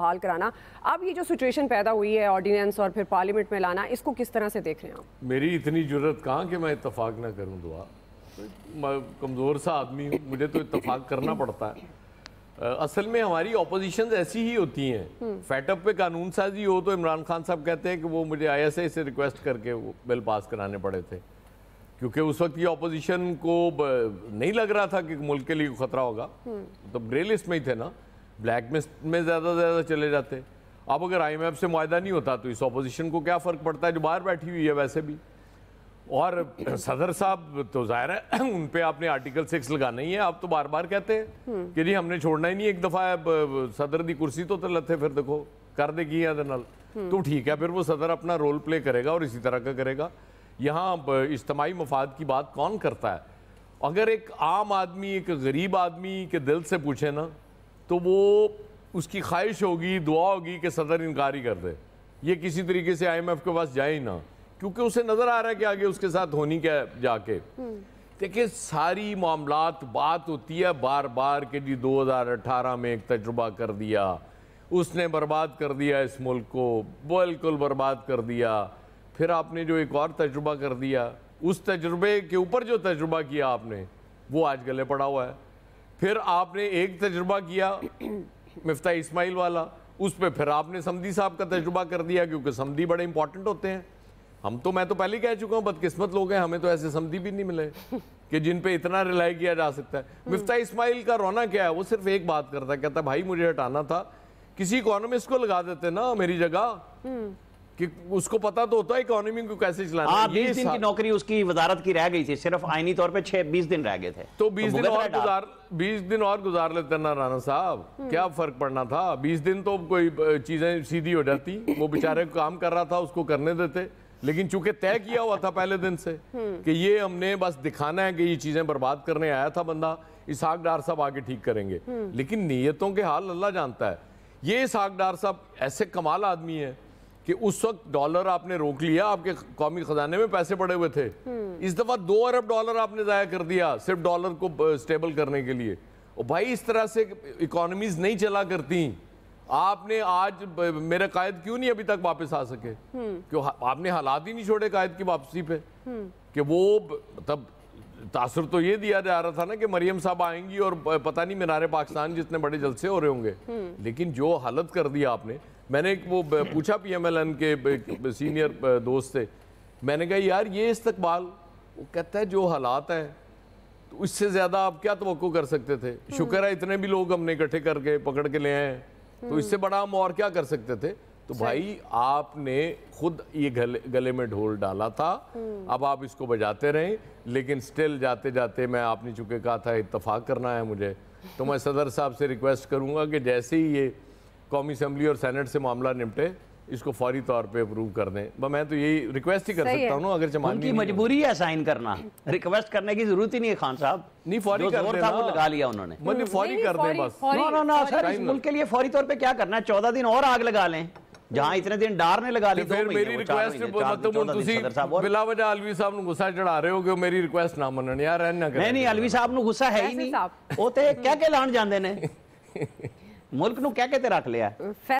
बहाल कराना अब ये जो सिचुएशन पैदा हुई है ऑर्डिनेंस और फिर पार्लियामेंट में लाना इसको किस तरह से देख रहे हैं आप मेरी इतनी जरूरत कहाँ कि मैं इतफाक़ ना करूँ दुआ मैं कमज़ोर सा आदमी हूँ मुझे तो इतफाक़ करना पड़ता है असल में हमारी अपोजिशन ऐसी ही होती हैं हम्म। फैटअप पे कानून साजी हो तो इमरान खान साहब कहते हैं कि वो मुझे आई से रिक्वेस्ट करके वो बिल पास कराने पड़े थे क्योंकि उस वक्त ये अपोजिशन को नहीं लग रहा था कि मुल्क के लिए खतरा होगा तो ग्रे लिस्ट में ही थे ना ब्लैक में में ज़्यादा से ज़्यादा चले जाते अब अगर आई से मुआदा नहीं होता तो इस अपोजिशन को क्या फ़र्क पड़ता है जो बाहर बैठी हुई है वैसे भी और सदर साहब तो ज़ाहिर है उन पर आपने आर्टिकल सिक्स लगाना ही है आप तो बार बार कहते हैं हम्म। कि जी हमने छोड़ना ही नहीं एक दफ़ा सदर की कुर्सी तो है फिर देखो कर देगी है हम्म। तो ठीक है फिर वो सदर अपना रोल प्ले करेगा और इसी तरह का करेगा यहाँ इज्तमाही मफाद की बात कौन करता है अगर एक आम आदमी एक गरीब आदमी के दिल से पूछे ना तो वो उसकी ख्वाहिश होगी दुआ होगी कि सदर इनकारी कर दे ये किसी तरीके से आईएमएफ के पास जाए ही ना क्योंकि उसे नज़र आ रहा है कि आगे उसके साथ होनी क्या जाके हम्म। देखिए सारी मामलात बात होती है बार बार के जी 2018 में एक तजुर्बा कर दिया उसने बर्बाद कर दिया इस मुल्क को बिल्कुल बर्बाद कर दिया फिर आपने जो एक और तजुर्बा कर दिया उस तजुर्बे के ऊपर जो तजुर्बा किया आपने वो आज गले पड़ा हुआ है फिर आपने एक तजुर्बा किया मिफ्ता इस्माइल वाला उस पर फिर आपने समदी साहब का तजुर्बा कर दिया क्योंकि समदी बड़े इंपॉर्टेंट होते हैं हम तो मैं तो पहले कह चुका हूँ बदकिस्मत लोग हैं हमें तो ऐसे समदी भी नहीं मिले कि जिन पे इतना रिलाई किया जा सकता है हम्म। मिफ्ता इस्माइल का रोना क्या है वो सिर्फ एक बात करता है कहता भाई मुझे हटाना था किसी इकोनॉमिस्ट को लगा देते ना मेरी जगह हम्म। कि उसको पता तो होता है इकोनॉमी को कैसे चलाना हाँ दिन की नौकरी उसकी वजारत की रह गई थी सिर्फ आईनी तौर पे छह बीस दिन रह गए थे तो बीस तो दिन और गुजार बीस दिन और गुजार लेते ना राणा साहब हम्म। क्या फर्क पड़ना था बीस दिन तो कोई चीजें सीधी हो जाती वो बेचारे काम कर रहा था उसको करने देते लेकिन चूंकि तय किया हुआ था पहले दिन से हम्म। कि ये हमने बस दिखाना है कि ये चीजें बर्बाद करने आया था बंदा इसहाक डार साहब आगे ठीक करेंगे हम्म। लेकिन नीयतों के हाल अल्लाह जानता है ये इसहाक डार साहब ऐसे कमाल आदमी है कि उस वक्त डॉलर आपने रोक लिया आपके कौमी खजाने में पैसे पड़े हुए थे हम्म। इस दफा दो अरब डॉलर आपने ज़ाया कर दिया सिर्फ डॉलर को स्टेबल करने के लिए और भाई इस तरह से इकोनॉमीज नहीं चला करती आपने आज मेरे कायद क्यों नहीं अभी तक वापस आ सके हम्म। क्यों आपने हालात ही नहीं छोड़े कायद की वापसी पे हम्म। कि वो मतलब तासर तो ये दिया जा रहा था ना कि मरियम साहब आएंगी और पता नहीं मीनार पाकिस्तान जितने बड़े जलसे हो रहे होंगे हम्म। लेकिन जो हालत कर दिया आपने मैंने एक वो पूछा पीएमएलएन के सीनियर दोस्त से मैंने कहा यार ये इस्तकबाल वो कहता है जो हालात हैं तो उससे ज़्यादा आप क्या तो कर सकते थे हम्म। शुक्र है इतने भी लोग हमने इकट्ठे करके पकड़ के ले आए हैं तो हम्म। इससे बड़ा हम और क्या कर सकते थे तो भाई आपने खुद ये गले, गले में ढोल डाला था हम्म। अब आप इसको बजाते रहें लेकिन स्टिल जाते जाते मैं आपने चुके कहा था इतफाक करना है मुझे तो मैं सदर साहब से रिक्वेस्ट करूंगा कि जैसे ही ये कौमी असम्बली और सेनेट से मामला निपटे इसको फौरी तौर पे अप्रूव कर दें मैं तो यही रिक्वेस्ट ही कर सकता हूँ अगर उनकी मजबूरी है साइन करना रिक्वेस्ट करने की जरूरत ही नहीं है खान साहब नहीं फौरी कर था वो लगा लिया उन्होंने मतलब हम्म, फौरी कर दे बस नो नो नो सर इस मुल्क के लिए फौरी तौर पे क्या करना है चौदह दिन और आग लगा लें जहां इतने दिन डार ਲਗਾ लगा ली फिर मेरी रिक्वेस्ट मतलब ਤੁਸੀਂ ਬਿਲਾ ਵਜਾ ਅਲਵੀ ਸਾਹਿਬ ਨੂੰ ਗੁੱਸਾ ਚੜਾ ਰਹੇ ਹੋ ਕਿ ਮੇਰੀ ਰਿਕੁਐਸਟ ਨਾ ਮੰਨਣ ਯਾਰ ਇਹ ਨਾ ਕਰ ਨਹੀਂ ਨਹੀਂ ਅਲਵੀ ਸਾਹਿਬ ਨੂੰ ਗੁੱਸਾ ਹੈ ਹੀ ਨਹੀਂ ਉਹ ਤੇ ਕਹਿ ਕੇ ਲਾਣ ਜਾਂਦੇ ਨੇ ਮੁਲਕ ਨੂੰ ਕਹਿ ਕੇ ਤੇ ਰੱਖ ਲਿਆ